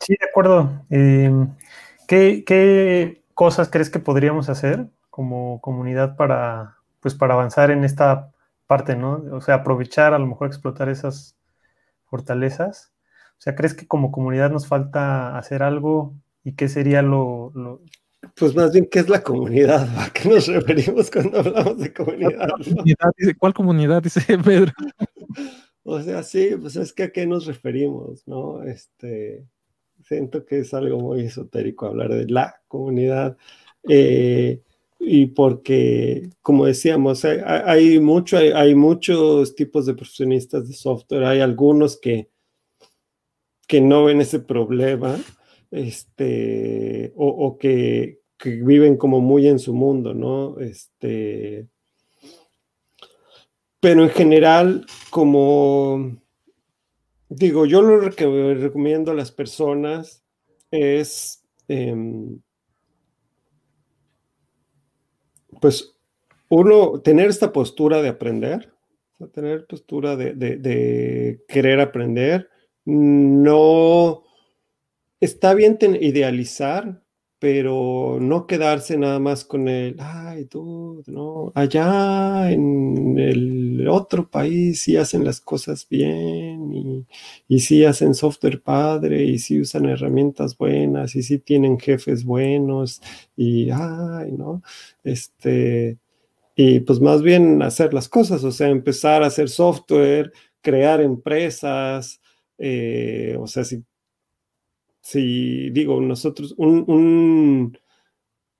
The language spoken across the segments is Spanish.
Sí, de acuerdo. Em, ¿qué, cosas crees que podríamos hacer como comunidad para, pues, para avanzar en esta parte, ¿no? O sea, aprovechar, a lo mejor explotar esas fortalezas. O sea, ¿crees que como comunidad nos falta hacer algo? ¿Y qué sería lo, pues más bien, ¿qué es la comunidad? ¿A qué nos referimos cuando hablamos de comunidad? ¿Cuál comunidad? Dice Pedro. o sea, sí, pues es que a qué nos referimos, ¿no? Este, siento que es algo muy esotérico hablar de la comunidad. Eh, y porque, como decíamos, hay, mucho, muchos tipos de profesionistas de software, hay algunos que, que no ven ese problema este, o, que, que, viven como muy en su mundo, ¿no? Este, pero en general, como digo, yo lo que recomiendo a las personas es, em, pues, uno, tener esta postura de aprender, tener postura de, querer aprender, no está bien idealizar pero no quedarse nada más con el, ay, tú, no, allá en el otro país sí hacen las cosas bien y, y sí hacen software padre y sí usan herramientas buenas y sí tienen jefes buenos y, ay, ¿no? Este, y pues más bien hacer las cosas, o sea, empezar a hacer software, crear empresas, eh, o sea, si si digo, nosotros, un, un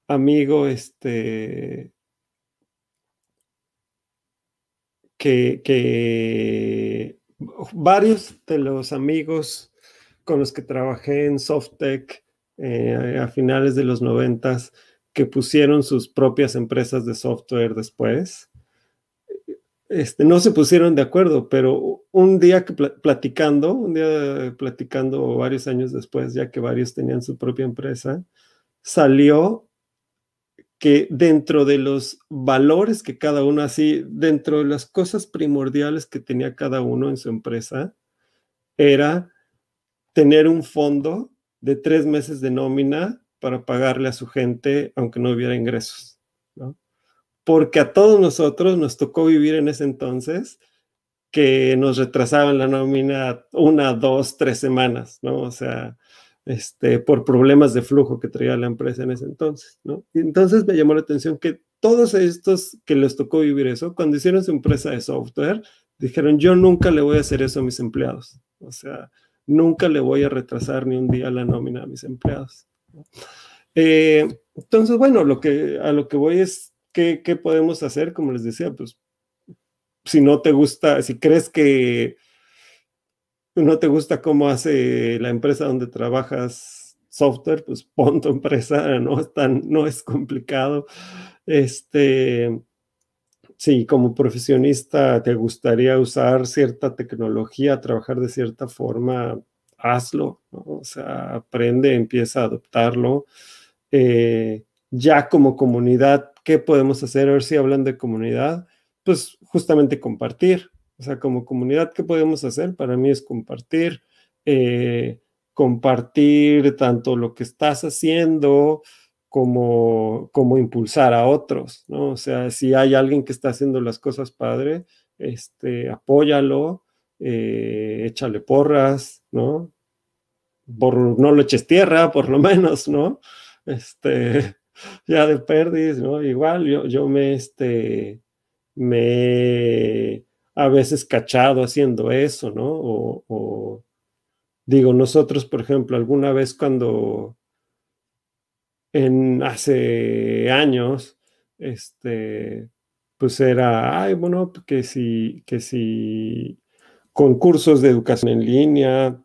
amigo, este, que, que, varios de los amigos con los que trabajé en Softtech eh, a finales de los noventas, que pusieron sus propias empresas de software después, este, no se pusieron de acuerdo, pero un día platicando, un día platicando varios años después, ya que varios tenían su propia empresa, salió que dentro de los valores que cada uno así, dentro de las cosas primordiales que tenía cada uno en su empresa, era tener un fondo de tres meses de nómina para pagarle a su gente aunque no hubiera ingresos. ¿no? porque a todos nosotros nos tocó vivir en ese entonces que nos retrasaban la nómina una, dos, tres semanas, ¿no? O sea, este, por problemas de flujo que traía la empresa en ese entonces, ¿no? Y entonces me llamó la atención que todos estos que les tocó vivir eso, cuando hicieron su empresa de software, dijeron, yo nunca le voy a hacer eso a mis empleados, o sea, nunca le voy a retrasar ni un día la nómina a mis empleados. Eh, entonces, bueno, lo que, a lo que voy es ¿qué, podemos hacer? Como les decía, pues si no te gusta, si crees que no te gusta cómo hace la empresa donde trabajas software, pues pon tu empresa, no es no es complicado. Este, si como profesionista te gustaría usar cierta tecnología, trabajar de cierta forma, hazlo, o sea, aprende, empieza a adoptarlo. Eh, ya como comunidad ¿qué podemos hacer? A ver si hablan de comunidad, pues justamente compartir. O sea, como comunidad, ¿qué podemos hacer? Para mí es compartir, eh, compartir tanto lo que estás haciendo como, como impulsar a otros, ¿no? O sea, si hay alguien que está haciendo las cosas padre, este, apóyalo, eh, échale porras, ¿no? no lo eches tierra, por lo menos, ¿no? Este, ya de perdiz, ¿no? Igual yo, yo me, este, me a veces cachado haciendo eso, ¿no? O, digo, nosotros, por ejemplo, alguna vez cuando en hace años, este, pues era, ay, bueno, que si, que si concursos de educación en línea,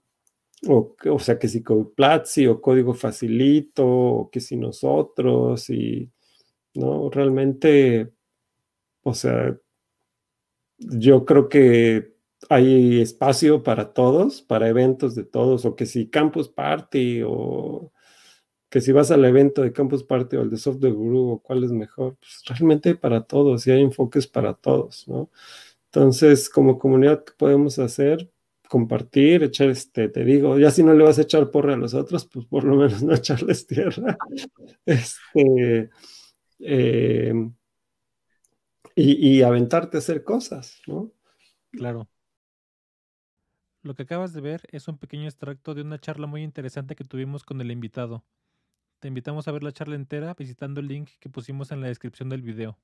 o, sea, que si Codeplazzi o Código Facilito, o que si nosotros, y no, realmente, o sea, yo creo que hay espacio para todos, para eventos de todos, o que si Campus Party, o que si vas al evento de Campus Party o el de Software Guru, o cuál es mejor, pues, realmente para todos, y hay enfoques para todos, ¿no? Entonces, como comunidad, ¿qué podemos hacer? compartir, echar este, te digo, ya si no le vas a echar porra a los otros, pues por lo menos no echarles tierra. Este, eh, y, y, aventarte a hacer cosas, ¿no? Claro. Lo que acabas de ver es un pequeño extracto de una charla muy interesante que tuvimos con el invitado. Te invitamos a ver la charla entera visitando el link que pusimos en la descripción del video.